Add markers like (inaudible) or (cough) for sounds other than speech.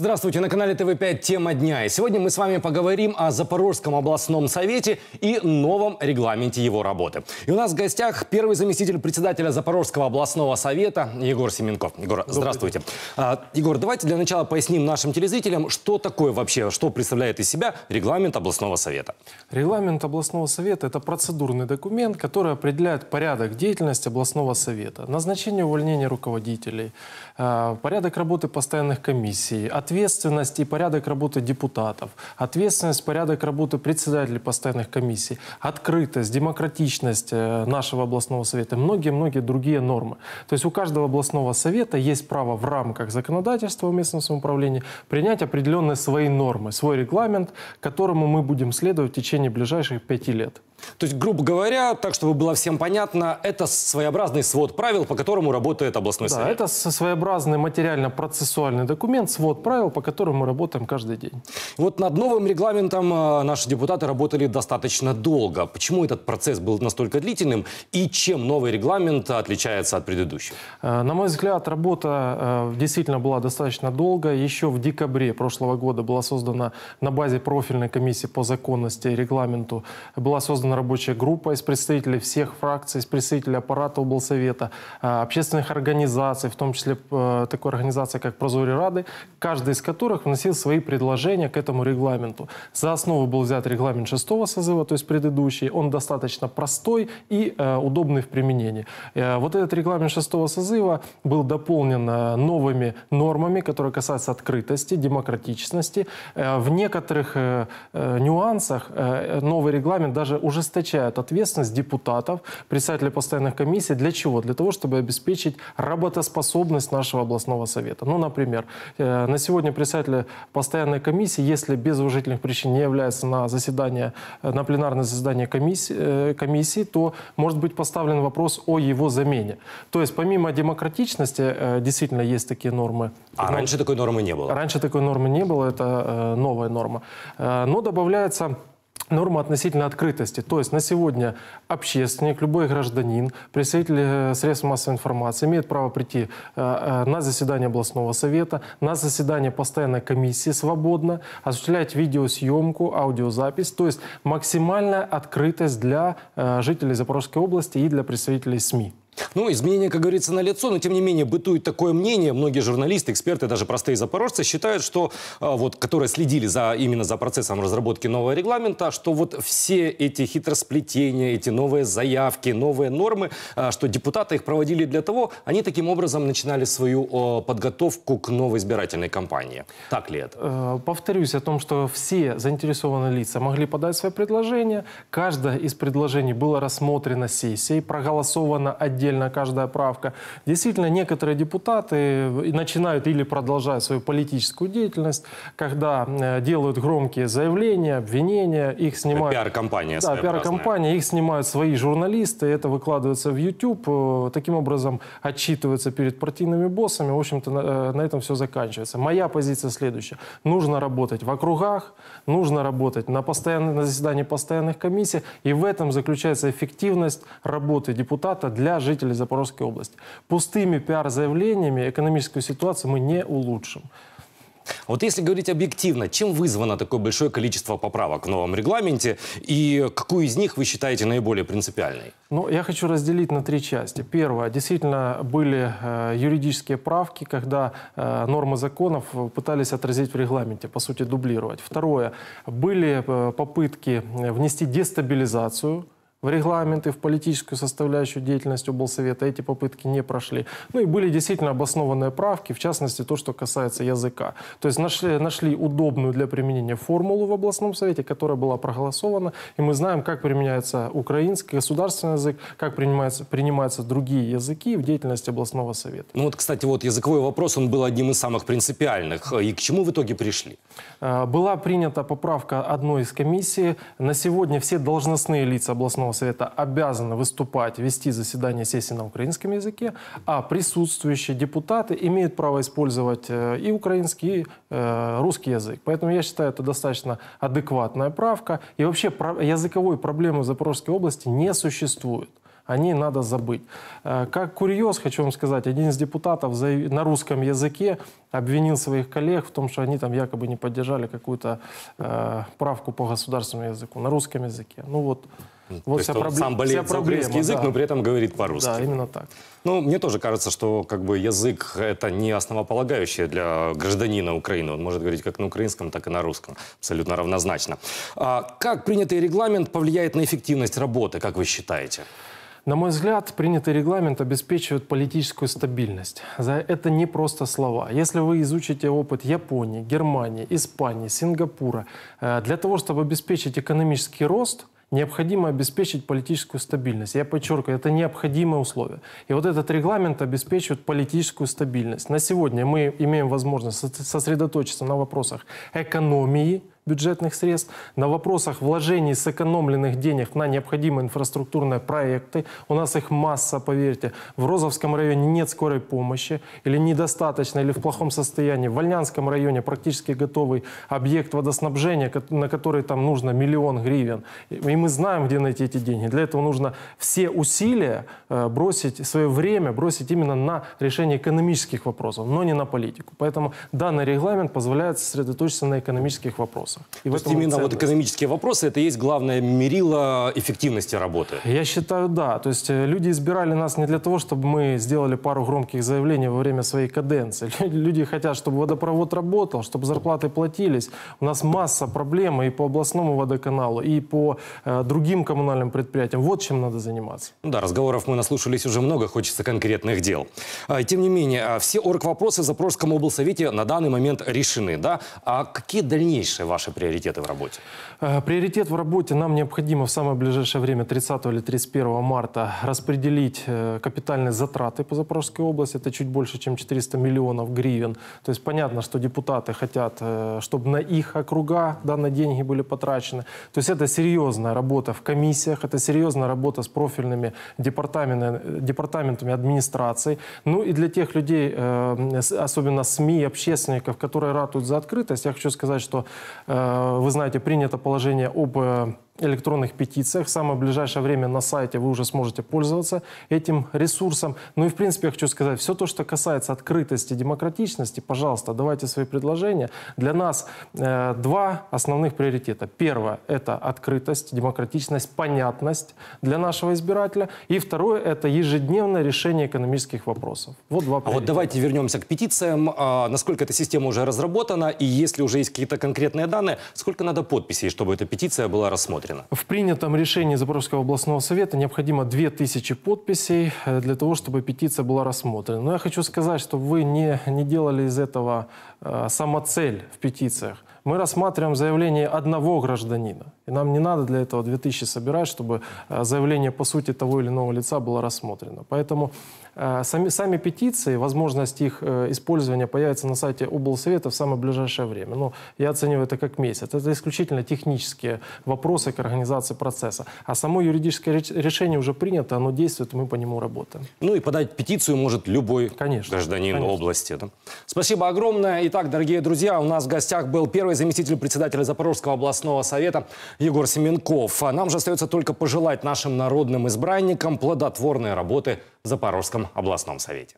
Здравствуйте, на канале ТВ5 «Тема дня». И сегодня мы с вами поговорим о Запорожском областном совете и новом регламенте его работы. И у нас в гостях первый заместитель председателя Запорожского областного совета Егор Семенков. Егор, Добрый здравствуйте. День. А, Егор, давайте для начала поясним нашим телезрителям, что такое вообще, что представляет из себя регламент областного совета. Регламент областного совета – это процедурный документ, который определяет порядок деятельности областного совета, назначение увольнения руководителей, а, порядок работы постоянных комиссий, а ответственность и порядок работы депутатов, ответственность, порядок работы председателей постоянных комиссий, открытость, демократичность э, нашего областного совета, многие-многие другие нормы. То есть у каждого областного совета есть право в рамках законодательства о местном самоуправлении принять определенные свои нормы, свой регламент, которому мы будем следовать в течение ближайших пяти лет. То есть, грубо говоря, так, чтобы было всем понятно, это своеобразный свод правил, по которому работает областной да, совет. Да, это своеобразный материально-процессуальный документ, свод правил, по которому мы работаем каждый день. Вот над новым регламентом э, наши депутаты работали достаточно долго. Почему этот процесс был настолько длительным и чем новый регламент отличается от предыдущего? Э, на мой взгляд, работа э, действительно была достаточно долго. Еще в декабре прошлого года была создана на базе профильной комиссии по законности и регламенту была создана создана рабочая группа из представителей всех фракций, из представителей аппарата облсовета, э, общественных организаций, в том числе э, такой организации, как Прозори Рады, каждый из которых вносил свои предложения к этому регламенту. За основу был взят регламент шестого созыва, то есть предыдущий. Он достаточно простой и э, удобный в применении. Вот этот регламент шестого созыва был дополнен новыми нормами, которые касаются открытости, демократичности. В некоторых нюансах новый регламент даже уже ужесточают ответственность депутатов, председателей постоянных комиссий. Для чего? Для того, чтобы обеспечить работоспособность нашего областного совета. Ну, например, э, на сегодня председатель постоянной комиссии, если без уважительных причин не является на заседание, э, на пленарное заседание комиссии, э, комиссии, то может быть поставлен вопрос о его замене. То есть помимо демократичности действительно есть такие нормы. А Но... раньше такой нормы не было? Раньше такой нормы не было, это новая норма. Но добавляется Норма относительно открытости. То есть на сегодня общественник, любой гражданин, представитель э, средств массовой информации имеет право прийти э, э, на заседание областного совета, на заседание постоянной комиссии свободно, осуществлять видеосъемку, аудиозапись. То есть максимальная открытость для жителей Запорожской области и для представителей СМИ. Ну, изменения, как говорится, на лицо, но тем не менее бытует такое мнение. Многие журналисты, эксперты, даже простые запорожцы считают, что а, вот, которые следили за именно за процессом разработки нового регламента, что вот все эти хитросплетения, эти новые заявки, новые нормы, а, что депутаты их проводили для того, они таким образом начинали свою подготовку к новой избирательной кампании. Так ли это? Э, повторюсь о том, что все заинтересованные лица могли подать свои предложения. Каждое из предложений было рассмотрено сессией, проголосовано отдельно отдельно каждая правка. Действительно, некоторые депутаты э, начинают или продолжают свою политическую деятельность, когда э, делают громкие заявления, обвинения, их снимают... Пиар-компания Да, пиар-компания, их снимают свои журналисты, это выкладывается в YouTube, э, таким образом отчитываются перед партийными боссами, в общем-то на, этом все заканчивается. Моя позиция следующая. Нужно работать в округах, нужно работать на, постоянно, на заседании постоянных комиссий, и в этом заключается эффективность работы депутата для жителей жителей Запорожской области. Пустыми пиар-заявлениями экономическую ситуацию мы не улучшим. вот если говорить объективно, чем вызвано такое большое количество поправок в новом регламенте и какую из них вы считаете наиболее принципиальной? Ну, я хочу разделить на три части. Первое, действительно были э, юридические правки, когда э, нормы законов э, пытались отразить в регламенте, по сути, дублировать. Второе, были э, попытки э, внести дестабилизацию в регламенты, в политическую составляющую деятельность облсовета. Эти попытки не прошли. Ну и были действительно обоснованные правки, в частности, то, что касается языка. То есть нашли, нашли удобную для применения формулу в областном совете, которая была проголосована, и мы знаем, как применяется украинский государственный язык, как принимаются, принимаются другие языки в деятельности областного совета. Ну вот, кстати, вот языковой вопрос, он был одним из самых принципиальных. И к чему в итоге пришли? А, была принята поправка одной из комиссий. На сегодня все должностные лица областного Верховного Совета обязаны выступать, вести заседание сессии на украинском языке, а присутствующие депутаты имеют право использовать э, и украинский, и э, русский язык. Поэтому я считаю, это достаточно адекватная правка. И вообще языковой проблемы в Запорожской области не существует о ней надо забыть. Э, как курьез, хочу вам сказать, один из депутатов на русском языке обвинил своих коллег в том, что они там якобы не поддержали какую-то правку по государственному языку на русском языке. Ну вот, ну, вот То вся есть проблем... сам болеет вся за проблема, язык, да. но при этом говорит по-русски. Да, именно так. Ну, мне тоже кажется, что как бы язык это не основополагающее для гражданина Украины. Он может говорить как на украинском, так и на русском. Абсолютно равнозначно. А как принятый регламент повлияет на эффективность работы, как вы считаете? На мой взгляд, принятый регламент обеспечивает политическую стабильность. За это не просто слова. Если вы изучите опыт Японии, Германии, Испании, Сингапура, э, для того, чтобы обеспечить экономический рост – Необходимо обеспечить политическую стабильность. Я подчеркиваю, это необходимое условие. И вот этот регламент обеспечивает политическую стабильность. На сегодня мы имеем возможность сосредоточиться на вопросах экономии, бюджетных средств, на вопросах вложений сэкономленных денег на необходимые инфраструктурные проекты. У нас их масса, поверьте. В Розовском районе нет скорой помощи или недостаточно, или в плохом состоянии. В Ольнянском районе практически готовый объект водоснабжения, на который там нужно миллион гривен. И мы знаем, где найти эти деньги. Для этого нужно все усилия э, бросить, свое время бросить именно на решение экономических вопросов, но не на политику. Поэтому данный регламент позволяет сосредоточиться на экономических вопросах вопроса. И То есть именно ценность. вот экономические вопросы – это есть главное мерило эффективности работы? Я считаю, да. То есть э, люди избирали нас не для того, чтобы мы сделали пару громких заявлений во время своей каденции. (laughs) Люди хотят, чтобы водопровод работал, чтобы зарплаты платились. У нас масса проблем и по областному водоканалу, и по э, другим коммунальным предприятиям. Вот чем надо заниматься. Ну да, разговоров мы наслушались уже много, хочется конкретных дел. А, тем не менее, а, все орг-вопросы в Запорожском облсовете на данный момент решены. Да? А какие дальнейшие ваши ваши приоритеты в работе? Э, приоритет в работе нам необходимо в самое ближайшее время, 30 или 31 марта, распределить э, капитальные затраты по Запорожской области. Это чуть больше, чем 400 миллионов гривен. То есть понятно, что депутаты хотят, э, чтобы на их округа данные деньги были потрачены. То есть это серьезная работа в комиссиях, это серьезная работа с профильными департаментами, департаментами администрации. Ну и для тех людей, особенно СМИ, общественников, которые ратуют за открытость, я хочу сказать, что Э, вы знаете, принято положение об э, электронных петициях. В самое ближайшее время на сайте вы уже сможете пользоваться этим ресурсом. Ну и, в принципе, я хочу сказать, все то, что касается открытости, демократичности, пожалуйста, давайте свои предложения. Для нас э, два основных приоритета. Первое – это открытость, демократичность, понятность для нашего избирателя. И второе – это ежедневное решение экономических вопросов. Вот два приоритета. А вот давайте вернемся к петициям. А, насколько эта система уже разработана? И если уже есть какие-то конкретные данные, сколько надо подписей, чтобы эта петиция была рассмотрена? предусмотрено? В принятом решении Запорожского областного совета необходимо 2000 подписей э, для того, чтобы петиция была рассмотрена. Но я хочу сказать, что вы не, не делали из этого э, самоцель в петициях. Мы рассматриваем заявление одного гражданина. И нам не надо для этого 2000 собирать, чтобы э, заявление по сути того или иного лица было рассмотрено. Поэтому э, сами, сами петиции, возможность их э, использования появится на сайте облсовета в самое ближайшее время. Но я оцениваю это как месяц. Это исключительно технические вопросы к организации процесса. А само юридическое решение уже принято, оно действует, и мы по нему работаем. Ну и подать петицию может любой конечно, гражданин конечно. области. Да? Спасибо огромное. Итак, дорогие друзья, у нас в гостях был первый заместитель председателя Запорожского областного совета Егор Семенков. А нам же остается только пожелать нашим народным избранникам плодотворной работы в Запорожском областном совете.